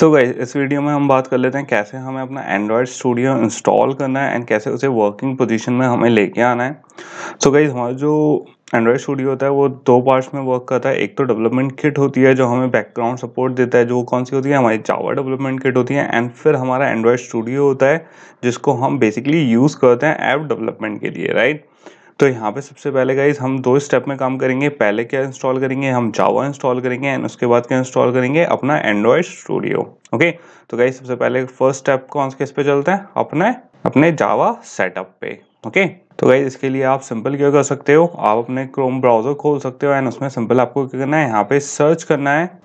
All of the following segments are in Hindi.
सो गई इस वीडियो में हम बात कर लेते हैं कैसे हमें अपना एंड्रॉयड स्टूडियो इंस्टॉल करना है एंड कैसे उसे वर्किंग पोजीशन में हमें लेके आना है सो गई गाइज हमारा जो एंड्रॉयड स्टूडियो होता है वो दो पार्ट्स में वर्क करता है एक तो डेवलपमेंट किट होती है जो हमें बैकग्राउंड सपोर्ट देता है जो कौन सी होती है हमारी जावा डेवलपमेंट किट होती है एंड फिर हमारा एंड्रॉयड स्टूडियो होता है जिसको हम बेसिकली यूज़ करते हैं ऐप डेवलपमेंट के लिए राइट तो यहाँ पे सबसे पहले गाइज हम दो स्टेप में काम करेंगे पहले क्या इंस्टॉल करेंगे हम जावा इंस्टॉल करेंगे एंड उसके बाद क्या इंस्टॉल करेंगे अपना एंड्रॉयड स्टूडियो ओके तो गाइज सबसे पहले फर्स्ट स्टेप कौन किस पे चलते हैं अपने अपने जावा सेटअप पे ओके तो गाइज इसके लिए आप सिंपल क्या कर सकते हो आप अपने क्रोम ब्राउजर खोल सकते हो एंड उसमें सिंपल आपको क्या करना है यहाँ पे सर्च करना है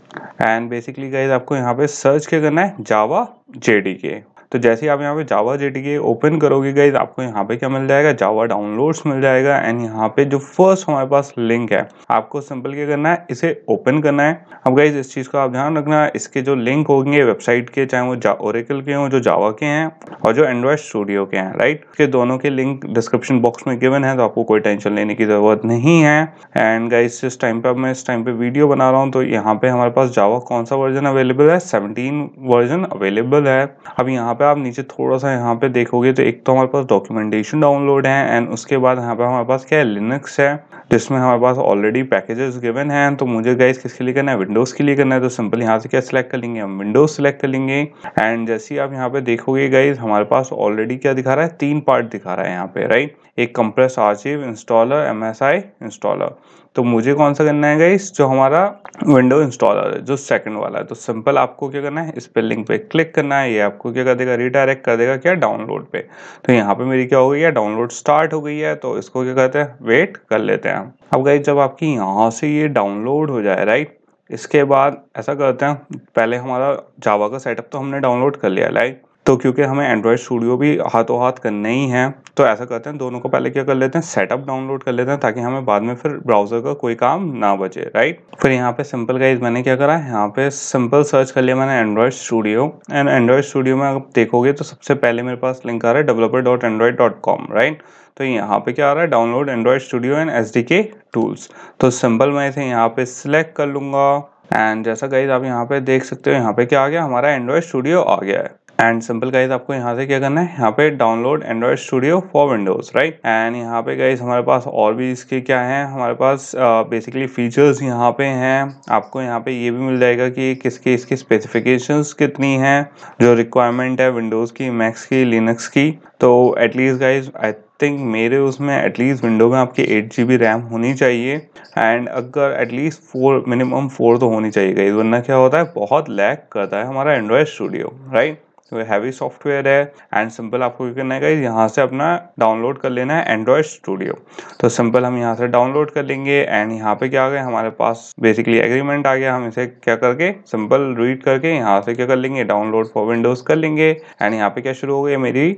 एंड बेसिकली गाइज आपको यहाँ पे सर्च क्या करना है जावा जेडी के तो जैसे आप यहाँ पे जावा जे ओपन करोगे गाइज आपको यहाँ पे क्या मिल जाएगा जावा डाउनलोड्स मिल जाएगा एंड यहाँ पे जो फर्स्ट हमारे पास लिंक है आपको सिंपल क्या करना है इसे ओपन करना है अब गाइज इस चीज़ का आप ध्यान रखना है इसके जो लिंक होंगे वेबसाइट के चाहे वो ओरिकल के हों जो जावा के हैं और जो एंड्रॉयड स्टूडियो के हैं राइट के दोनों के लिंक डिस्क्रिप्शन बॉक्स में गिवन है तो आपको कोई टेंशन लेने की ज़रूरत नहीं है एंड गाइज इस टाइम पे मैं इस टाइम पे वीडियो बना रहा हूँ तो यहाँ पे हमारे पास जावा कौन सा वर्जन अवेलेबल है 17 वर्जन अवेलेबल है अब यहाँ पे आप नीचे थोड़ा सा यहाँ पे देखोगे तो एक तो हमारे पास डॉक्यूमेंटेशन डाउनलोड है एंड उसके बाद यहाँ पे हमारे पास क्या है लिनक्स है जिसमें हमारे पास ऑलरेडी पैकेजेस गिवन हैं तो मुझे गाइस किसके लिए करना है विंडोज़ के लिए करना है तो सिंपल यहाँ से क्या सिलेक्ट कर लेंगे हम विंडोज़ सिलेक्ट कर लेंगे एंड जैसे ही आप यहाँ पे देखोगे गाइज हमारे पास ऑलरेडी क्या दिखा रहा है तीन पार्ट दिखा रहा है यहाँ पे राइट एक compress archive installer M installer तो मुझे कौन सा करना है गाइस जो हमारा विंडो इंस्टॉलर है जो सेकंड वाला है तो सिंपल आपको क्या करना है इस पर लिंक पे क्लिक करना है ये आपको क्या कर देगा रिडायरेक्ट कर देगा क्या डाउनलोड पे तो यहाँ पे मेरी क्या हो गई है डाउनलोड स्टार्ट हो गई है तो इसको क्या कहते हैं वेट कर लेते हैं अब गाइस जब आपकी यहाँ से ये डाउनलोड हो जाए राइट इसके बाद ऐसा करते हैं पहले हमारा जावा का सेटअप तो हमने डाउनलोड कर लिया लाइक तो क्योंकि हमें एंड्रॉयड स्टूडियो भी हाथों हाथ करना ही है तो ऐसा करते हैं दोनों को पहले क्या कर लेते हैं सेटअप डाउनलोड कर लेते हैं ताकि हमें बाद में फिर ब्राउजर का कोई काम ना बचे राइट फिर यहाँ पे सिंपल गाइज मैंने क्या करा है यहाँ पे सिंपल सर्च कर लिया मैंने Android studio and Android studio में आप देखोगे तो सबसे पहले मेरे पास लिंक आ रहा है developer dot Android dot com right तो यहाँ पे क्या आ रहा है download Android studio and S D K tools तो सिंपल मैं इसे यहाँ पे सिलेक्ट कर लूँगा एंड जैसा गाइज आप यहाँ पे देख सकते हो यहाँ पे क्या आ गया हमारा एंड्रॉयड स्टूडियो आ गया है एंड सिंपल गाइज आपको यहाँ से क्या करना है यहाँ पे download Android studio for Windows right and यहाँ पे गाइज हमारे पास और भी इसके क्या है हमारे पास बेसिकली फीचर्स यहाँ पे हैं आपको यहाँ पे ये भी मिल जाएगा कि किसके इसकी स्पेसिफिकेशन कितनी हैं जो रिक्वायरमेंट है विंडोज़ की मैक्स की लिनक्स की तो एटलीस्ट गाइज आई थिंक मेरे उसमें एटलीस्ट विंडो में आपकी एट जी बी रैम होनी चाहिए एंड अगर एटलीस्ट फोर मिनिमम फोर तो होनी चाहिए गाइज़ वरना क्या होता है बहुत लैक करता है हमारा एंड्रॉयड स्टूडियो राइट हैवी तो सॉफ्टवेयर है एंड सिंपल आपको क्या करना है यहाँ से अपना डाउनलोड कर लेना है एंड्रॉयड स्टूडियो तो सिंपल हम यहाँ से डाउनलोड कर लेंगे एंड यहाँ पे क्या आ गया हमारे पास बेसिकली एग्रीमेंट आ गया हम इसे क्या करके सिंपल रीड करके यहाँ से क्या कर लेंगे डाउनलोड फॉर विंडोज कर लेंगे एंड यहाँ पे क्या शुरू हो गई मेरी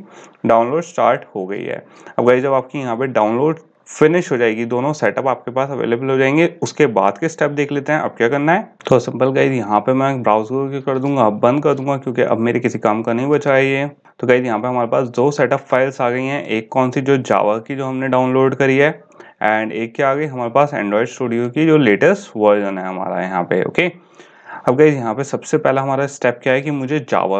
डाउनलोड स्टार्ट हो गई है अब गई जब आपकी यहाँ पे डाउनलोड फिनिश हो जाएगी दोनों सेटअप आपके पास अवेलेबल हो जाएंगे उसके बाद के स्टेप देख लेते हैं अब क्या करना है तो सिंपल गाइज यहाँ पे मैं करके कर दूंगा अब बंद कर दूंगा क्योंकि अब मेरे किसी काम का नहीं बचा है ये तो गाइज यहाँ पे हमारे पास दो सेटअप फाइल्स आ गई हैं एक कौन सी जो जावा की जो हमने डाउनलोड करी है एंड एक क्या आ गई हमारे पास एंड्रॉयड स्टूडियो की जो लेटेस्ट वर्जन है हमारा यहाँ पे ओके okay? अब गई यहाँ पे सबसे पहला हमारा स्टेप क्या है कि मुझे जावा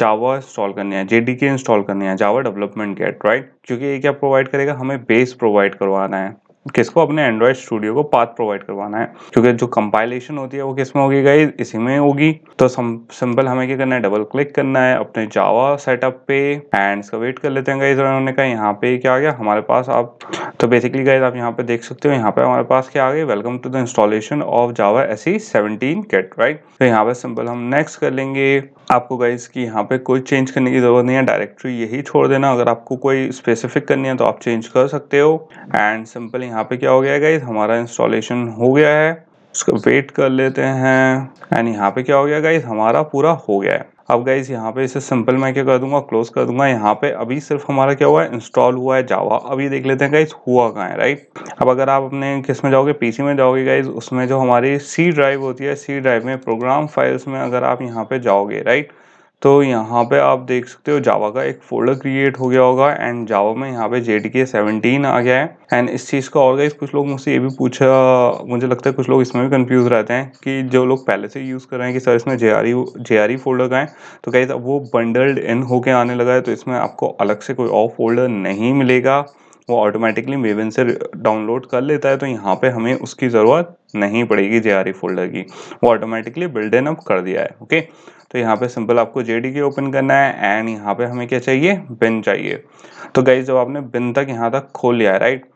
जावा इंस्टॉल करने हैं जे इंस्टॉल करने हैं जावा डेवलपमेंट गेट राइट क्योंकि ये क्या प्रोवाइड करेगा हमें बेस प्रोवाइड करवाना है किसको अपने एंड्रॉयड स्टूडियो को पाथ प्रोवाइड करवाना है क्योंकि जो कंपाइलेशन होती है वो किस में होगी गई इसी में होगी तो सिंपल हमें क्या करना है डबल क्लिक करना है अपने जावा सेटअप पे एंड इसका वेट कर लेते हैं गई उन्होंने कहा यहाँ पे क्या आ गया हमारे पास आप तो बेसिकली गए आप यहाँ पे देख सकते हो यहाँ पे हमारे पास क्या आ गया welcome to the installation of Java SE seventeen kit right तो यहाँ पे सिंपल हम नेक्स्ट कर लेंगे आपको गाइज कि यहाँ पे कोई चेंज करने की ज़रूरत नहीं है डायरेक्टरी यही छोड़ देना अगर आपको कोई स्पेसिफिक करनी है तो आप चेंज कर सकते हो एंड सिंपल यहाँ पे क्या हो गया है गाइज हमारा इंस्टॉलेशन हो गया है उसका वेट कर लेते हैं एंड यहाँ पे क्या हो गया गाइज हमारा पूरा हो गया है अब गाइज यहाँ पे इसे सिंपल मैं क्या कर दूंगा क्लोज कर दूंगा यहाँ पे अभी सिर्फ हमारा क्या हुआ है इंस्टॉल हुआ है जावा अभी देख लेते हैं गाइज हुआ कहाँ है राइट अब अगर आप अपने किस में जाओगे पीसी में जाओगे गाइज उसमें जो हमारी सी ड्राइव होती है सी ड्राइव में प्रोग्राम फाइल्स में अगर आप यहाँ पे जाओगे राइट तो यहाँ पे आप देख सकते हो जावा का एक फोल्डर क्रिएट हो गया होगा एंड जावा में यहाँ पे जेड के सेवनटीन आ गया है एंड इस चीज़ का और गाइज कुछ लोग मुझसे ये भी पूछा मुझे लगता है कुछ लोग इसमें भी कंफ्यूज रहते हैं कि जो लोग पहले से यूज़ कर रहे हैं कि सर इसमें J R J R folder का है तो गाइज अब वो बंडल्ड इन होके आने लगा है तो इसमें आपको अलग से कोई और फोल्डर नहीं मिलेगा वो ऑटोमेटिकली मेवन से डाउनलोड कर लेता है तो यहाँ पे हमें उसकी ज़रूरत नहीं पड़ेगी जे फोल्डर e की वो ऑटोमेटिकली बिल्ड इन अप कर दिया है ओके तो यहाँ पे सिंपल आपको जे ओपन करना है एंड यहाँ पे हमें क्या चाहिए बिन चाहिए तो गाइज जब आपने बिन तक यहाँ तक खोल लिया है राइट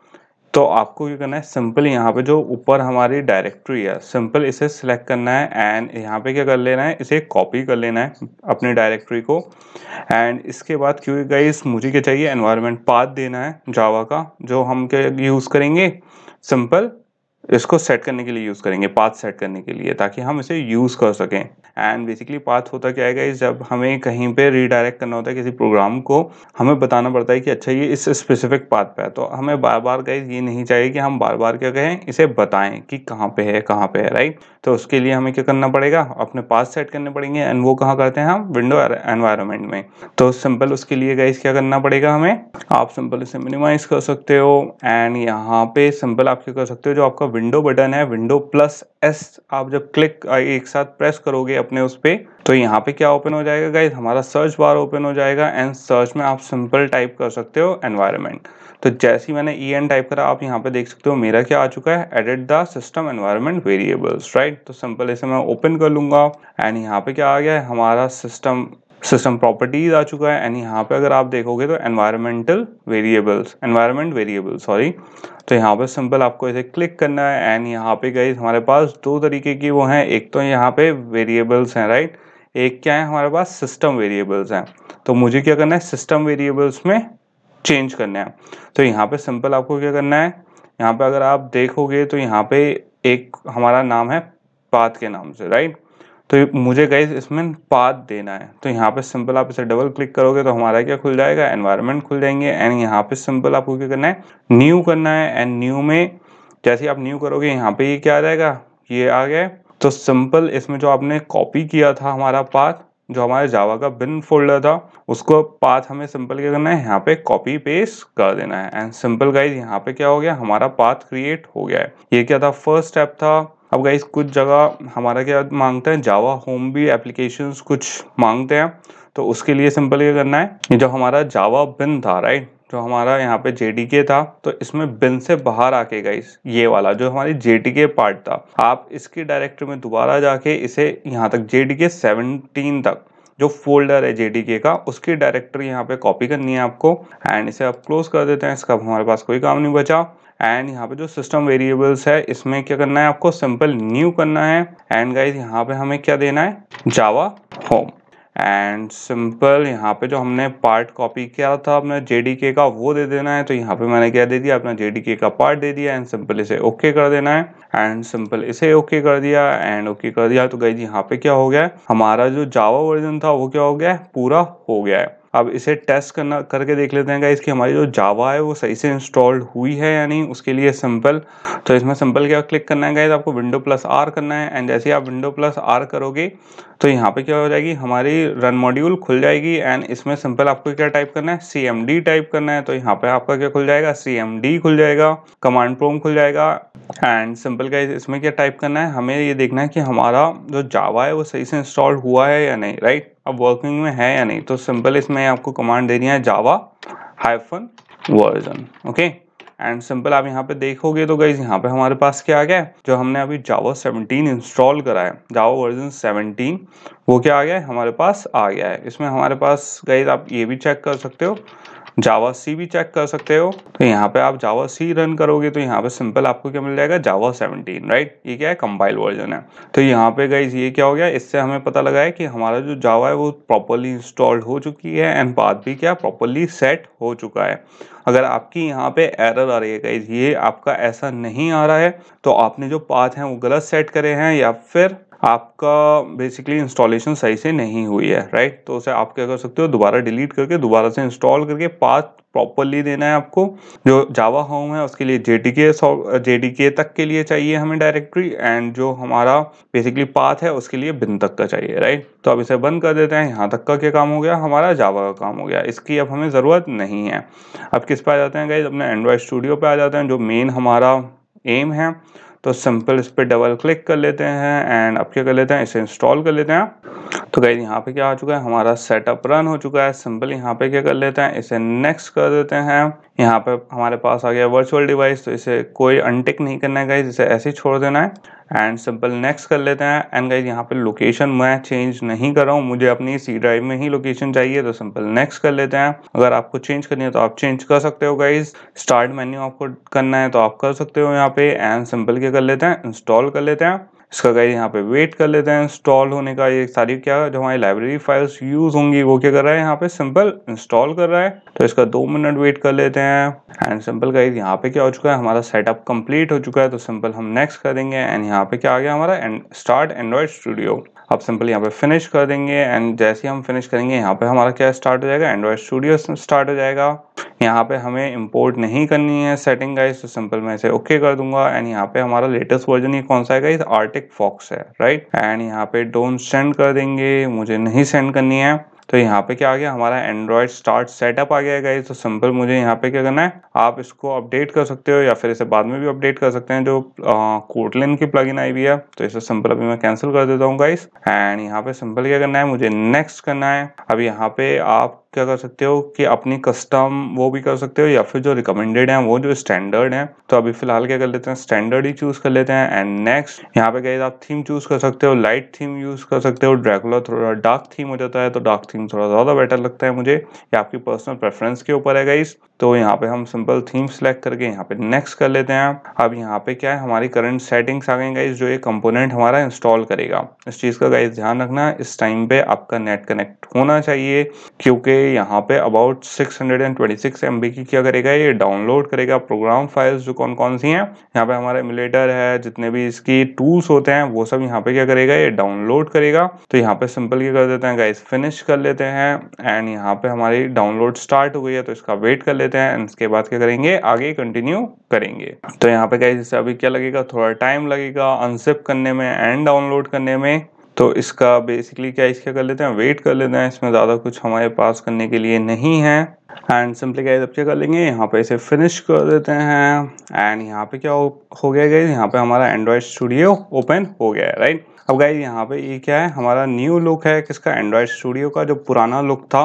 तो आपको क्या करना है सिंपल यहाँ पे जो ऊपर हमारी डायरेक्टरी है सिंपल इसे सिलेक्ट करना है एंड यहाँ पे क्या कर लेना है इसे कॉपी कर लेना है अपनी डायरेक्टरी को एंड इसके बाद क्योंकि गई मुझे क्या चाहिए एनवायरनमेंट पाथ देना है जावा का जो हम क्या यूज़ करेंगे सिंपल इसको सेट करने के लिए यूज़ करेंगे पाथ सेट करने के लिए ताकि हम इसे यूज़ कर सकें एंड बेसिकली पाथ होता क्या है इस जब हमें कहीं पे रीडायरेक्ट करना होता है किसी प्रोग्राम को हमें बताना पड़ता है कि अच्छा ये इस स्पेसिफिक पाथ पे है तो हमें बार बार गाइज ये नहीं चाहिए कि हम बार बार क्या कहें इसे बताएं कि कहाँ पे है कहाँ पे है राइट तो उसके लिए हमें क्या करना पड़ेगा अपने पास सेट करने पड़ेंगे एंड वो कहाँ करते हैं हम विंडो एनवायरमेंट में तो सिंपल उसके लिए गाइस क्या करना पड़ेगा हमें आप सिंपल इसे मिनिमाइज कर सकते हो एंड यहाँ पे सिंपल आप क्या कर सकते हो जो आपका विंडो बटन है विंडो प्लस एस आप जब क्लिक एक साथ प्रेस करोगे अपने उस पर तो यहाँ पे क्या ओपन हो जाएगा गाइज हमारा सर्च बार ओपन हो जाएगा एंड सर्च में आप सिंपल टाइप कर सकते हो एनवायरमेंट तो जैसे ही मैंने ई एन टाइप करा आप यहाँ पे देख सकते हो मेरा क्या आ चुका है edit the system environment variables right right तो सिंपल इसे मैं ओपन कर लूंगा एंड यहाँ पे क्या आ गया है हमारा सिस्टम सिस्टम प्रॉपर्टीज आ चुका है एंड यहाँ पे अगर आप देखोगे तो environmental variables environment variable sorry तो यहाँ पे सिंपल आपको इसे क्लिक करना है एंड यहाँ पे गई हमारे पास दो तरीके की वो हैं एक तो यहाँ पे वेरिएबल्स हैं राइट एक क्या है हमारे पास सिस्टम वेरिएबल्स हैं तो मुझे क्या करना है सिस्टम वेरिएबल्स में चेंज करना है तो यहाँ पे सिंपल आपको क्या करना है यहाँ पे अगर आप देखोगे तो यहाँ पे एक हमारा नाम है पाथ के नाम से राइट तो मुझे गई इसमें पाथ देना है तो यहाँ पे सिंपल आप इसे डबल क्लिक करोगे तो हमारा क्या खुल जाएगा एनवायरनमेंट खुल जाएंगे एंड यहाँ पे सिंपल आपको क्या करना है न्यू करना है एंड न्यू में जैसे आप न्यू करोगे यहाँ पे ये क्या आ जाएगा ये आ गया तो सिंपल इसमें जो आपने कॉपी किया था हमारा पाथ जो हमारे जावा का बिन फोल्डर था उसको पाथ हमें सिंपल क्या करना है यहाँ पे कॉपी पेस्ट कर देना है एंड सिंपल गाइज यहाँ पे क्या हो गया हमारा पाथ क्रिएट हो गया है ये क्या था फर्स्ट स्टेप था अब गाइज कुछ जगह हमारा क्या मांगते हैं जावा होम भी एप्लीकेशन कुछ मांगते हैं तो उसके लिए सिंपल क्या करना है जो हमारा जावा बिन था राइट जो हमारा यहाँ पे जे था तो इसमें बिन से बाहर आके गई ये वाला जो हमारी जे पार्ट था आप इसकी डायरेक्टरी में दोबारा जाके इसे यहाँ तक जे डी तक जो फोल्डर है जे का उसकी डायरेक्टरी यहाँ पे कॉपी करनी है आपको एंड इसे आप क्लोज कर देते हैं इसका हमारे पास कोई काम नहीं बचा एंड यहाँ पे जो सिस्टम वेरिएबल्स है इसमें क्या करना है आपको सिंपल न्यू करना है एंड गाइज यहाँ पे हमें क्या देना है जावा होम एंड सिंपल यहाँ पे जो हमने पार्ट कॉपी किया था अपना जे का वो दे देना है तो यहाँ पे मैंने क्या दे दिया अपना जे का पार्ट दे दिया एंड सिंपल इसे ओके okay कर देना है एंड सिंपल इसे ओके okay कर दिया एंड ओके okay कर दिया तो गई जी यहाँ पे क्या हो गया हमारा जो जावा वर्जन था वो क्या हो गया पूरा हो गया है अब इसे टेस्ट करना करके देख लेते हैं इसकी हमारी जो जावा है वो सही से इंस्टॉल्ड हुई है या नहीं उसके लिए सिंपल तो इसमें सिंपल क्या क्लिक करना है गाइज आपको विंडो प्लस आर करना है एंड जैसे आप विंडो प्लस आर करोगे तो यहाँ पे क्या हो जाएगी हमारी रन मॉड्यूल खुल जाएगी एंड इसमें सिंपल आपको क्या टाइप करना है सी टाइप करना है तो यहाँ पे आपका क्या खुल जाएगा सी खुल जाएगा कमांड प्रोम खुल जाएगा एंड सिंपल गाइज इसमें क्या टाइप करना है हमें ये देखना है कि हमारा जो जावा है वो सही से इंस्टॉल हुआ है या नहीं राइट right? अब वर्किंग में है या नहीं तो सिंपल इसमें आपको कमांड दे दिया है Java hyphen version okay and simple आप यहाँ पे देखोगे तो गाइज यहाँ पे हमारे पास क्या आ गया है जो हमने अभी जावा 17 इंस्टॉल करा है जावा वर्जन 17 वो क्या आ गया है हमारे पास आ गया है इसमें हमारे पास गाइज आप ये भी चेक कर सकते हो जावा सी भी चेक कर सकते हो तो यहाँ पे आप जावा सी रन करोगे तो यहाँ पे सिंपल आपको क्या मिल जाएगा जावा 17 राइट ये क्या है कंपाइल वर्जन है तो यहाँ पे गाइज ये क्या हो गया इससे हमें पता लगा है कि हमारा जो जावा है वो प्रॉपरली इंस्टॉल्ड हो चुकी है एंड बाद भी क्या प्रॉपरली सेट हो चुका है अगर आपकी यहाँ पे एरर आ रही है गाइज ये आपका ऐसा नहीं आ रहा है तो आपने जो पाथ हैं वो गलत सेट करे हैं या फिर आपका बेसिकली इंस्टॉलेशन सही से नहीं हुई है राइट तो उसे आप क्या कर सकते हो दोबारा डिलीट करके दोबारा से इंस्टॉल करके पाथ प्रॉपरली देना है आपको जो जावा होम है उसके लिए जे डी के जे डी के तक के लिए चाहिए हमें डायरेक्टरी एंड जो हमारा बेसिकली पाथ है उसके लिए बिन तक का चाहिए राइट तो अब इसे बंद कर देते हैं यहाँ तक का क्या काम हो गया हमारा जावा का काम हो गया इसकी अब हमें ज़रूरत नहीं है अब किस पे आ जाते हैं गाइज अपने एंड्रॉयड स्टूडियो पर आ जाते हैं जो मेन हमारा एम है तो सिंपल इस पर डबल क्लिक कर लेते हैं एंड अब क्या कर लेते हैं इसे इंस्टॉल कर लेते हैं तो गाइज यहाँ पे क्या आ चुका है हमारा सेटअप रन हो चुका है सिंपल यहाँ पे क्या कर लेते हैं इसे नेक्स्ट कर देते हैं यहाँ पे हमारे पास आ गया वर्चुअल डिवाइस तो इसे कोई अनटिक नहीं करना है गाइज इसे ऐसे ही छोड़ देना है एंड सिंपल नेक्स्ट कर लेते हैं एंड गाइज यहाँ पे लोकेशन मैं चेंज नहीं कर रहा हूँ मुझे अपनी सी ड्राइव में ही लोकेशन चाहिए तो सिंपल नेक्स्ट कर लेते हैं अगर आपको चेंज करनी है तो आप चेंज कर सकते हो गाइज स्टार्ट मेन्यू आपको करना है तो आप कर सकते हो यहाँ पे एंड सिंपल के कर लेते हैं इंस्टॉल कर लेते हैं इसका गाइज यहाँ पे वेट कर लेते हैं इंस्टॉल होने का ये सारी क्या जो हमारी लाइब्रेरी फाइल्स यूज होंगी वो क्या कर रहा है यहाँ पे सिंपल इंस्टॉल कर रहा है तो इसका दो मिनट वेट कर लेते हैं एंड सिंपल गाइज यहाँ पे क्या हो चुका है हमारा सेटअप कंप्लीट हो चुका है तो सिंपल हम नेक्स्ट करेंगे एंड यहाँ पे क्या आ गया हमारा एंड स्टार्ट एंड्रॉयड स्टूडियो आप सिंपल यहाँ पे फिनिश कर देंगे एंड जैसे हम फिनिश करेंगे यहाँ पे हमारा क्या स्टार्ट हो जाएगा एंड्रॉयड स्टूडियो स्टार्ट हो जाएगा यहाँ पे हमें इंपोर्ट नहीं करनी है सेटिंग गाइस तो सिंपल मैं इसे ओके कर दूंगा एंड यहाँ पे हमारा लेटेस्ट वर्जन ये कौन सा है आर्टिक फॉक्स है राइट एंड यहाँ पे डोंट सेंड कर देंगे मुझे नहीं सेंड करनी है तो यहाँ पे क्या आ गया हमारा एंड्रॉयड स्टार्ट सेटअप आ गया है तो सिंपल मुझे यहाँ पे क्या करना है आप इसको अपडेट कर सकते हो या फिर इसे बाद में भी अपडेट कर सकते हैं जो कोटलिन की प्लगइन आई हुई है तो इसे सिंपल अभी मैं कैंसिल कर देता हूँ गाइस एंड यहाँ पे सिंपल क्या करना है मुझे नेक्स्ट करना है अब यहाँ पे आप क्या कर सकते हो कि अपनी कस्टम वो भी कर सकते हो या फिर जो रिकमेंडेड है वो जो स्टैंडर्ड है तो अभी फिलहाल क्या कर लेते हैं स्टैंडर्ड ही चूज कर लेते हैं एंड नेक्स्ट यहाँ पे गए आप थीम चूज कर सकते हो लाइट थीम यूज कर सकते हो ड्रैगुलर थोड़ा डार्क थीम हो जाता है तो डार्क थीम थोड़ा ज्यादा बेटर लगता है मुझे ये आपकी पर्सनल प्रेफरेंस के ऊपर है गाइस तो यहाँ पे हम सिंपल थीम सेलेक्ट करके यहाँ पे नेक्स्ट कर लेते हैं अब यहाँ पे क्या है हमारी करंट सेटिंग्स आ गई गाइज जो ये कंपोनेंट हमारा इंस्टॉल करेगा इस चीज़ का गाइज ध्यान रखना इस टाइम पे आपका नेट कनेक्ट होना चाहिए क्योंकि यहाँ पे about six hundred and twenty six M B की क्या करेगा ये डाउनलोड करेगा प्रोग्राम फाइल्स जो कौन कौन सी हैं यहाँ पे हमारा एमुलेटर है जितने भी इसकी टूल्स होते हैं वो सब यहाँ पे क्या करेगा ये डाउनलोड करेगा तो यहाँ पे सिंपल क्या कर देते हैं गाइज फिनिश कर लेते हैं एंड यहाँ पे हमारी डाउनलोड स्टार्ट हो गई है तो इसका वेट कर लेते लेते हैं एंड उसके बाद क्या करेंगे आगे कंटिन्यू करेंगे तो यहाँ पे गाइज इसे अभी क्या लगेगा थोड़ा टाइम लगेगा अनसेप करने में एंड डाउनलोड करने में तो इसका बेसिकली क्या इसका कर लेते हैं वेट कर लेते हैं इसमें ज़्यादा कुछ हमारे पास करने के लिए नहीं है एंड सिंपली गाइज अब क्या कर लेंगे यहाँ पे इसे फिनिश कर देते हैं एंड यहाँ पे क्या हो गया गाइज यहाँ पे हमारा एंड्रॉयड स्टूडियो ओपन हो गया है राइट अब गाइज यहाँ पे ये क्या है हमारा न्यू लुक है किसका एंड्रॉयड स्टूडियो का जो पुराना लुक था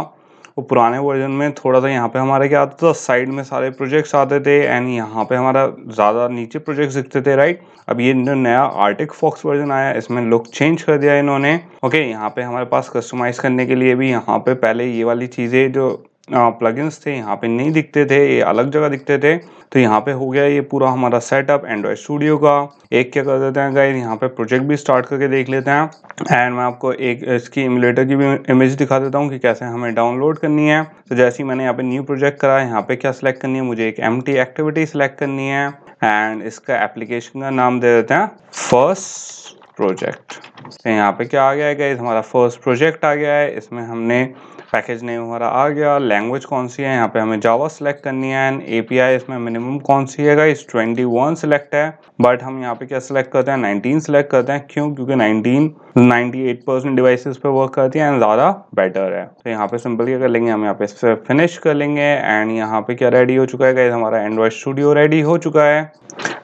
वो पुराने वर्जन में थोड़ा सा यहाँ पे हमारे क्या आता था साइड में सारे प्रोजेक्ट्स आते थे एंड यहाँ पे हमारा ज़्यादा नीचे प्रोजेक्ट्स दिखते थे राइट अब ये नया आर्टिक फॉक्स वर्जन आया इसमें लुक चेंज कर दिया इन्होंने ओके यहाँ पे हमारे पास कस्टमाइज़ करने के लिए भी यहाँ पे पहले ये वाली चीज़ें जो प्लगइन्स थे यहाँ पे नहीं दिखते थे ये अलग जगह दिखते थे तो यहाँ पे हो गया ये पूरा हमारा सेटअप एंड्रॉयड स्टूडियो का एक क्या कर देते हैं गाइस यहाँ पे प्रोजेक्ट भी स्टार्ट करके देख लेते हैं एंड मैं आपको एक इसकी इमुलेटर की भी इमेज दिखा देता हूँ कि कैसे हमें डाउनलोड करनी है तो जैसे ही मैंने यहाँ पे न्यू प्रोजेक्ट करा यहाँ पे क्या सिलेक्ट करनी है मुझे एक एम एक्टिविटी सिलेक्ट करनी है एंड इसका एप्लीकेशन का नाम दे देते हैं फर्स्ट प्रोजेक्ट तो यहाँ पे क्या आ गया है गाइज हमारा फर्स्ट प्रोजेक्ट आ गया है इसमें हमने पैकेज नेम हमारा आ गया लैंग्वेज कौन सी है यहाँ पे हमें जावा सेलेक्ट करनी है एंड एपीआई इसमें मिनिमम कौन सी है इस ट्वेंटी वन सेलेक्ट है बट हम यहाँ पे क्या सिलेक्ट करते हैं नाइनटीन सेलेक्ट करते हैं क्यों क्योंकि नाइनटी एट परसेंट डिवाइसेस पे वर्क करती है एंड ज़्यादा बेटर है तो यहाँ पे सिंपल क्या कर लेंगे हम यहाँ पे इससे फिनिश कर लेंगे एंड यहाँ पे क्या रेडी हो चुका है गाइज हमारा एंड्रॉयड स्टूडियो रेडी हो चुका है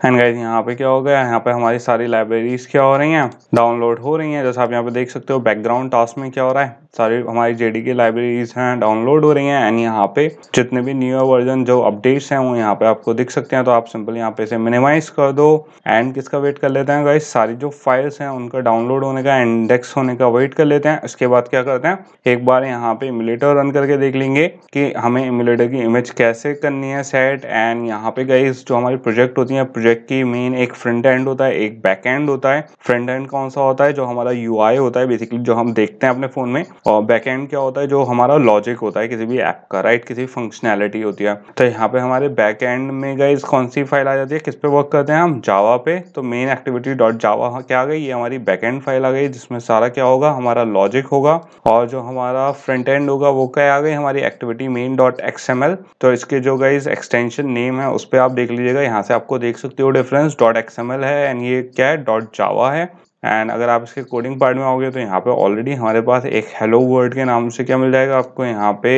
एंड गाइज यहाँ पे क्या हो गया यहाँ पे हमारी सारी लाइब्रेरीज क्या हो रही हैं डाउनलोड हो रही हैं जैसे आप यहाँ पे देख सकते हो बैकग्राउंड टास्क में क्या हो रहा है सारी हमारी डी के लाइब्रेरीज हैं डाउनलोड हो रही हैं एंड यहाँ पे जितने भी न्यू वर्जन जो अपडेट्स हैं वो यहाँ पे आपको दिख सकते हैं तो आप सिंपल यहाँ पे इसे मिनिमाइज कर दो एंड किसका वेट कर लेते हैं गाइस सारी जो फाइल्स हैं उनका डाउनलोड होने का इंडेक्स होने का वेट कर लेते हैं उसके बाद क्या करते हैं एक बार यहाँ पे इम्यूलेटर रन करके देख लेंगे कि हमें इम्यूलेटर की इमेज कैसे करनी है सेट एंड यहाँ पे गाइस जो हमारी प्रोजेक्ट होती है प्रोजेक्ट की मेन एक फ्रंट एंड होता है एक बैक एंड होता है फ्रंट एंड कौन सा होता है जो हमारा यू होता है बेसिकली जो हम देखते हैं अपने फोन में और बैक एंड क्या होता है जो हमारा लॉजिक होता है किसी भी ऐप का राइट किसी फंक्शनैलिटी होती है तो यहाँ पे हमारे बैक एंड में गाइज कौन सी फाइल आ जाती है किस पे वर्क करते हैं हम जावा पे तो मेन एक्टिविटी डॉट जावा क्या आ गई ये हमारी बैकएंड फाइल आ गई जिसमें सारा क्या होगा हमारा लॉजिक होगा और जो हमारा फ्रंट एंड होगा वो क्या आ गई हमारी activity main dot X M L तो इसके जो गाइज एक्सटेंशन नेम है उस पर आप देख लीजिएगा यहाँ से आपको देख सकते हो difference dot X M L है एंड ये क्या है डॉट जावा है एंड अगर आप इसके कोडिंग पार्ट में आओगे तो यहाँ पे ऑलरेडी हमारे पास एक हेलो वर्ड के नाम से क्या मिल जाएगा आपको यहाँ पे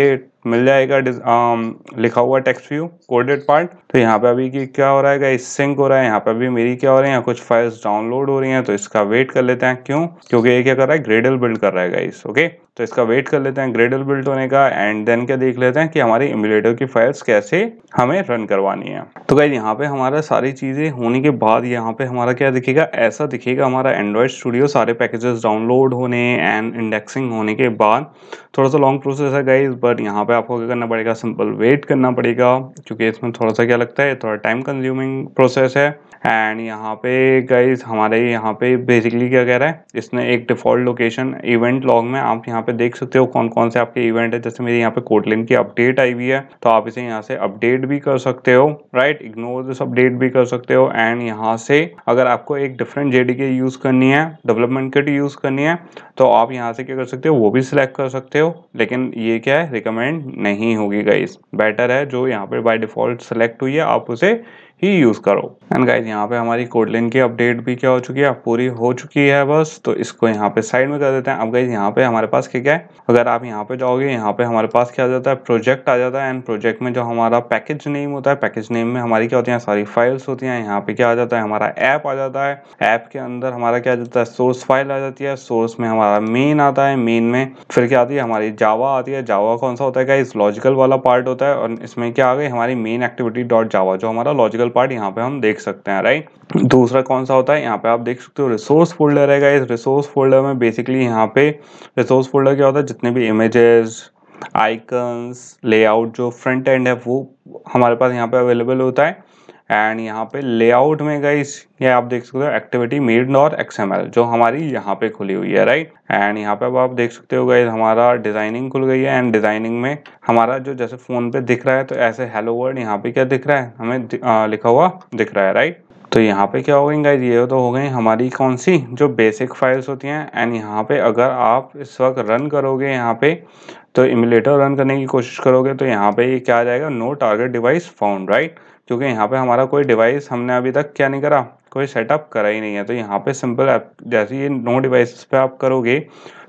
मिल जाएगा आम, um, लिखा हुआ टेक्स्ट व्यू कोडेड पार्ट तो यहाँ पे अभी क्या हो रहा है सिंक हो रहा है यहाँ पे अभी मेरी क्या हो रही है कुछ फाइल्स डाउनलोड हो रही हैं तो इसका वेट कर लेते हैं क्यों क्योंकि ये क्या कर रहा है ग्रेडल बिल्ड कर रहा है इस ओके तो इसका वेट कर लेते हैं ग्रेडल बिल्ट होने का एंड देन क्या देख लेते हैं कि हमारे इम्यूलेटर की फाइल्स कैसे हमें रन करवानी है तो गाइज यहाँ पे हमारा सारी चीज़ें होने के बाद यहाँ पे हमारा क्या दिखेगा ऐसा दिखेगा हमारा एंड्रॉयड स्टूडियो सारे पैकेजेस डाउनलोड होने एंड इंडेक्सिंग होने के बाद थोड़ा सा लॉन्ग प्रोसेस है गाइज बट यहाँ पर आपको क्या करना पड़ेगा सिंपल वेट करना पड़ेगा क्योंकि इसमें थोड़ा सा क्या लगता है थोड़ा टाइम कंज्यूमिंग प्रोसेस है एंड यहाँ पे गाइज हमारे यहाँ पे बेसिकली क्या कह रहा है इसने एक डिफ़ॉल्ट लोकेशन इवेंट लॉग में आप यहाँ यहाँ पे देख सकते हो कौन कौन से आपके इवेंट है जैसे मेरे यहाँ पे कोटलिन की अपडेट आई हुई है तो आप इसे यहाँ से अपडेट भी कर सकते हो राइट इग्नोर दिस अपडेट भी कर सकते हो एंड यहाँ से अगर आपको एक डिफरेंट जेडीके यूज करनी है डेवलपमेंट किट यूज करनी है तो आप यहाँ से क्या कर सकते हो वो भी सिलेक्ट कर सकते हो लेकिन ये क्या है रिकमेंड नहीं होगी गाइस बेटर है जो यहाँ पे बाई डिफॉल्ट सेलेक्ट हुई है आप उसे ही यूज़ करो एंड गाइज यहाँ पे हमारी कोड की अपडेट भी क्या हो चुकी है पूरी हो चुकी है बस तो इसको यहाँ पे साइड में कर देते हैं अब गाइज यहाँ पे हमारे पास क्या क्या है अगर आप यहाँ पे जाओगे यहाँ पे हमारे पास क्या आ जाता है प्रोजेक्ट आ जाता है एंड प्रोजेक्ट में जो हमारा पैकेज नेम होता है पैकेज नेम में हमारी क्या होती है सारी फाइल्स होती है यहाँ पे क्या आ जाता है हमारा ऐप आ जाता है ऐप के अंदर हमारा क्या आ जाता है सोर्स फाइल आ जाती है सोर्स में हमारा मेन आता है मेन में फिर क्या आती है हमारी जावा आती है जावा कौन सा होता है गाइज लॉजिकल वाला पार्ट होता है और इसमें क्या आ गई हमारी मेन एक्टिविटी डॉट जावा जो हमारा लॉजिकल फिजिकल पार्ट यहाँ पे हम देख सकते हैं राइट दूसरा कौन सा होता है यहाँ पे आप देख सकते हो रिसोर्स फोल्डर है इस रिसोर्स फोल्डर में बेसिकली यहाँ पे रिसोर्स फोल्डर क्या होता है जितने भी इमेजेस आइकन्स लेआउट जो फ्रंट एंड है वो हमारे पास यहाँ पे अवेलेबल होता है एंड यहाँ पे लेआउट में गई ये आप देख सकते हो एक्टिविटी मेड और एक्सएमएल जो हमारी यहाँ पे खुली हुई है राइट एंड यहाँ पे अब आप देख सकते हो गई हमारा डिजाइनिंग खुल गई है एंड डिजाइनिंग में हमारा जो जैसे फोन पे दिख रहा है तो ऐसे हेलो वर्ड यहाँ पे क्या दिख रहा है हमें आ, लिखा हुआ दिख रहा है राइट तो यहाँ पे क्या हो गई गाइज ये तो हो गई हमारी कौन सी जो बेसिक फाइल्स होती हैं एंड यहाँ पे अगर आप इस वक्त रन करोगे यहाँ पे तो इमुलेटर रन करने की कोशिश करोगे तो यहाँ पे ये क्या आ जाएगा no target device found right क्योंकि यहाँ पे हमारा कोई डिवाइस हमने अभी तक क्या नहीं करा कोई सेटअप करा ही नहीं है तो यहाँ पे सिंपल ऐप जैसे ये नो डिवाइस पे आप करोगे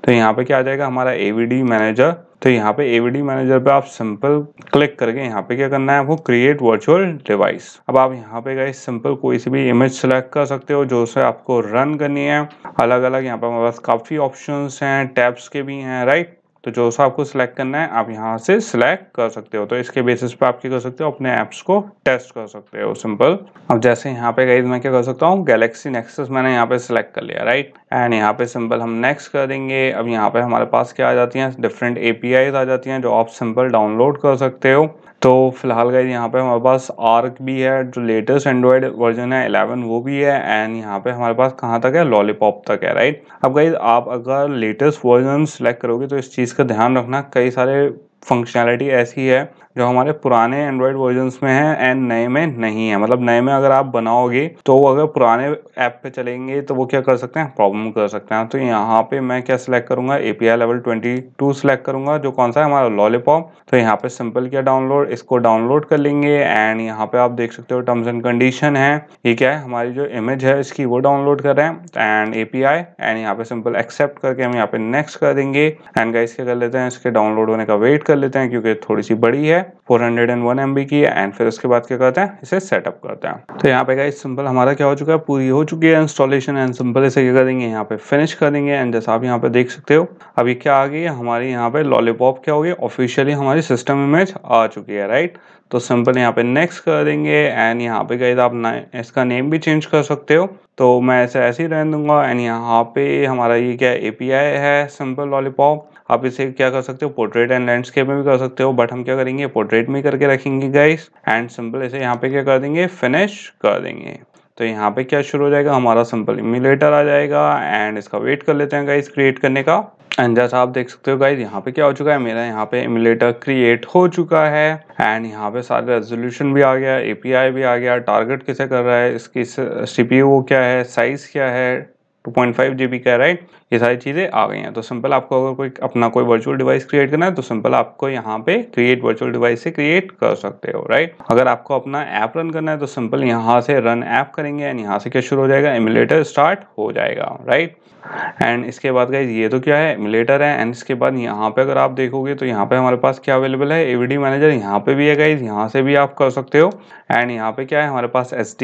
तो यहाँ पे क्या आ जाएगा हमारा एवीडी मैनेजर तो यहाँ पे एवीडी मैनेजर पे आप सिंपल क्लिक करके यहाँ पे क्या करना है आपको क्रिएट वर्चुअल डिवाइस अब आप यहाँ पे गए सिंपल कोई सी भी इमेज सेलेक्ट कर सकते हो जो से आपको रन करनी है अलग अलग यहाँ पे हमारे पास काफ़ी ऑप्शन हैं टैब्स के भी हैं राइट तो जो सा आपको सिलेक्ट करना है आप यहाँ से सिलेक्ट कर सकते हो तो इसके बेसिस पे आप क्या कर सकते हो अपने ऐप्स को टेस्ट कर सकते हो सिंपल अब जैसे यहाँ पे गई मैं क्या कर सकता हूँ गैलेक्सी नेक्सस मैंने यहाँ पे सिलेक्ट कर लिया राइट एंड यहाँ पे सिंपल हम नेक्स्ट कर देंगे अब यहाँ पे हमारे पास क्या आ जाती हैं डिफरेंट ए आ जाती हैं जो आप सिंपल डाउनलोड कर सकते हो तो फिलहाल गई यहाँ पे हमारे पास आर्क भी है जो लेटेस्ट एंड्रॉयड वर्जन है 11 वो भी है एंड यहाँ पे हमारे पास कहाँ तक है लॉलीपॉप तक है राइट अब गई आप अगर लेटेस्ट वर्जन सेलेक्ट करोगे तो इस चीज़ का ध्यान रखना कई सारे फंक्शनैलिटी ऐसी है जो हमारे पुराने एंड्रॉयड वर्जन में है एंड नए में नहीं है मतलब नए में अगर आप बनाओगे तो वो अगर पुराने ऐप पे चलेंगे तो वो क्या कर सकते हैं प्रॉब्लम कर सकते हैं तो यहाँ पे मैं क्या सिलेक्ट करूंगा एपीआई लेवल 22 सिलेक्ट करूंगा जो कौन सा है हमारा लॉलीपॉप तो यहाँ पे सिंपल क्या डाउनलोड इसको डाउनलोड कर लेंगे एंड यहाँ पे आप देख सकते हो टर्म्स एंड कंडीशन है ये क्या है हमारी जो इमेज है इसकी वो डाउनलोड कर रहे हैं एंड एपीआई एंड यहाँ पे सिंपल एक्सेप्ट करके हम यहाँ पे नेक्स्ट कर देंगे एंड गाइस क्या कर लेते हैं इसके डाउनलोड होने का वेट कर लेते हैं क्योंकि थोड़ी सी बड़ी है four hundred and one M B की एंड फिर उसके बाद क्या करते हैं इसे सेटअप करते हैं तो यहाँ पे गाइस सिंपल हमारा क्या हो चुका है पूरी हो चुकी है इंस्टॉलेशन एंड सिंपल इसे क्या करेंगे यहाँ पे फिनिश करेंगे एंड जैसा आप यहाँ पे देख सकते हो अभी क्या आ गई है हमारी यहाँ पे लॉलीपॉप क्या हो होगी ऑफिशियली हमारी सिस्टम इमेज आ चुकी है राइट तो सिंपल यहाँ पे नेक्स्ट कर देंगे एंड यहाँ पे गाइस आप ना, इसका नेम भी चेंज कर सकते हो तो मैं ऐसे ऐसे ही रहने दूंगा एंड यहाँ पे हमारा ये क्या एपीआई है सिंपल लॉलीपॉप आप इसे क्या कर सकते हो पोर्ट्रेट एंड लैंडस्केप में भी कर सकते हो बट हम क्या करेंगे पोर्ट्रेट में करके रखेंगे गाइस एंड सिंपल इसे यहाँ पे क्या कर देंगे फिनिश कर देंगे तो यहाँ पे क्या शुरू हो जाएगा हमारा सिंपल इम्यूलेटर आ जाएगा एंड इसका वेट कर लेते हैं गाइस क्रिएट करने का एंड जैसा आप देख सकते हो गाइज यहाँ पे क्या हो चुका है मेरा यहाँ पे इम्यूलेटर क्रिएट हो चुका है एंड यहाँ पे सारे रेजोल्यूशन भी आ गया एपीआई भी आ गया टारगेट किसे कर रहा है इसकी सीपीयू क्या है साइज क्या है two point five G B का राइट ये सारी चीज़ें आ गई हैं तो सिंपल आपको अगर कोई अपना कोई वर्चुअल डिवाइस क्रिएट करना है तो सिंपल आपको यहाँ पे क्रिएट वर्चुअल डिवाइस से क्रिएट कर सकते हो राइट अगर आपको अपना ऐप रन करना है तो सिंपल यहाँ से रन ऐप करेंगे एंड यहाँ से क्या शुरू हो जाएगा एमुलेटर स्टार्ट हो जाएगा राइट एंड इसके बाद गाइज ये तो क्या है एमुलेटर है एंड इसके बाद यहाँ पे अगर आप देखोगे तो यहाँ पे हमारे पास क्या अवेलेबल है एवीडी मैनेजर यहाँ पे भी है गाइज यहाँ से भी आप कर सकते हो एंड यहाँ पे क्या है हमारे पास एस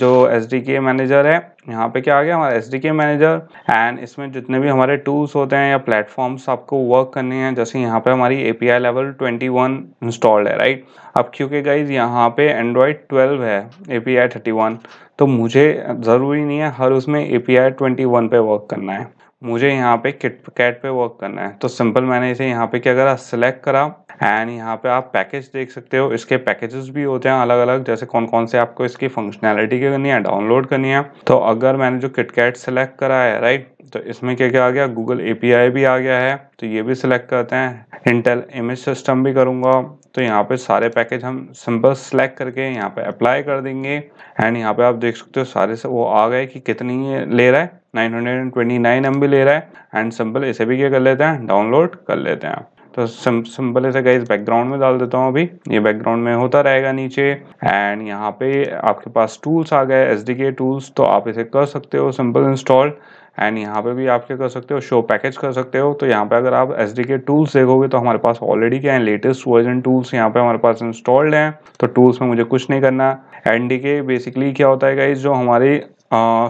जो एस मैनेजर है यहाँ पे क्या आ गया हमारा S D K manager and इसमें जितने भी हमारे टूल्स होते हैं या प्लेटफॉर्म्स आपको वर्क करने हैं जैसे यहाँ पे हमारी A P I level twenty one installed है राइट अब क्योंकि गाइज यहाँ पे एंड्रॉयड ट्वेल्व है A P I thirty one तो मुझे ज़रूरी नहीं है हर उसमें A P I twenty one पे वर्क करना है मुझे यहाँ पे किट कैट पे वर्क करना है तो सिंपल मैंने इसे यहाँ पे क्या करा सिलेक्ट करा एंड यहाँ पे आप पैकेज देख सकते हो इसके पैकेजेस भी होते हैं अलग अलग जैसे कौन कौन से आपको इसकी फंक्शनैलिटी करनी है डाउनलोड करनी है तो अगर मैंने जो किट कैट सेलेक्ट करा है राइट तो इसमें क्या क्या आ गया गूगल ए भी आ गया है तो ये भी सिलेक्ट करते हैं इंटेल इमेज सिस्टम भी करूँगा तो यहाँ पे सारे पैकेज हम सिंपल सेलेक्ट करके यहाँ पे अप्लाई कर देंगे एंड यहाँ पे आप देख सकते हो सारे से वो आ गए कि कितनी ले रहा है 929 भी ले रहा है एंड सिंपल इसे भी क्या कर लेते हैं डाउनलोड कर लेते हैं तो सिंपल ऐसे गए बैकग्राउंड में डाल देता हूँ अभी ये बैकग्राउंड में होता रहेगा नीचे एंड यहाँ पे आपके पास टूल्स आ गए एस टूल्स तो आप इसे कर सकते हो सिंपल इंस्टॉल एंड यहाँ पे भी आप क्या कर सकते हो शो पैकेज कर सकते हो तो यहाँ पे अगर आप एस के टूल्स देखोगे तो हमारे पास ऑलरेडी क्या है लेटेस्ट वर्जन टूल्स यहाँ पे हमारे पास इंस्टॉल्ड हैं तो टूल्स में मुझे कुछ नहीं करना एन बेसिकली क्या होता है गाइज जो हमारी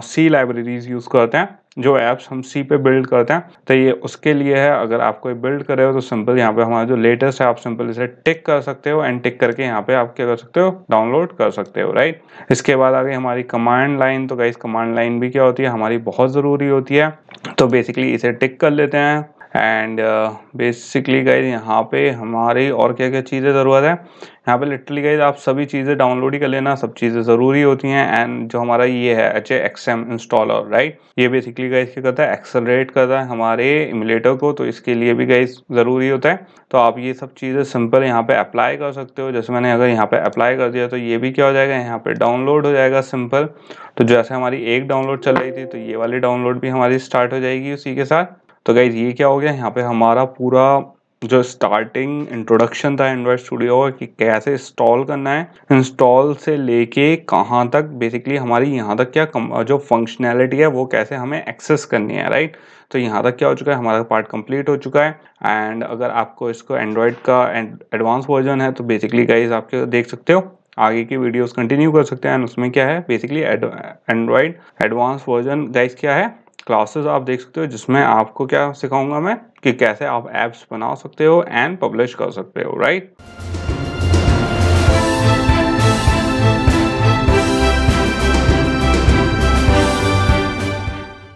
सी लाइब्रेरीज यूज़ करते हैं जो ऐप्स हम सी पे बिल्ड करते हैं तो ये उसके लिए है अगर आप कोई बिल्ड कर रहे हो तो सिंपल यहाँ पे हमारा जो लेटेस्ट है आप सिंपल इसे टिक कर सकते हो एंड टिक करके यहाँ पे आप क्या कर सकते हो डाउनलोड कर सकते हो राइट इसके बाद आ गई हमारी कमांड लाइन तो गाइस कमांड लाइन भी क्या होती है हमारी बहुत ज़रूरी होती है तो बेसिकली इसे टिक कर लेते हैं एंड बेसिकली गाइज यहाँ पे हमारी और क्या क्या चीज़ें ज़रूरत है यहाँ पे लिटरली गाइज आप सभी चीज़ें डाउनलोड ही कर लेना सब चीज़ें ज़रूरी होती हैं एंड जो हमारा ये है H X M installer right ये बेसिकली गाइज क्या करता है एक्सलरेट करता है हमारे इमुलेटर को तो इसके लिए भी गाइज ज़रूरी होता है तो आप ये सब चीज़ें सिंपल यहाँ पर अप्लाई कर सकते हो जैसे मैंने अगर यहाँ पर अप्लाई कर दिया तो ये भी क्या हो जाएगा यहाँ पर डाउनलोड हो जाएगा सिंपल तो जैसे हमारी एक डाउनलोड चल रही थी तो ये वाली डाउनलोड भी हमारी स्टार्ट हो जाएगी उसी के साथ तो गाइज ये क्या हो गया यहाँ पे हमारा पूरा जो स्टार्टिंग इंट्रोडक्शन था एंड्रॉयड स्टूडियो का कि कैसे इंस्टॉल करना है इंस्टॉल से लेके कहाँ तक बेसिकली हमारी यहाँ तक क्या जो फंक्शनैलिटी है वो कैसे हमें एक्सेस करनी है राइट तो यहाँ तक क्या हो चुका है हमारा पार्ट कंप्लीट हो चुका है एंड अगर आपको इसको एंड्रॉयड का एडवांस वर्जन है तो बेसिकली गाइज आपके देख सकते हो आगे की वीडियोस कंटिन्यू कर सकते हैं एंड उसमें क्या है basically Android advance version guys क्या है क्लासेस आप देख सकते हो जिसमें आपको क्या सिखाऊंगा मैं कि कैसे आप एप्स बना सकते हो एंड पब्लिश कर सकते हो राइट right?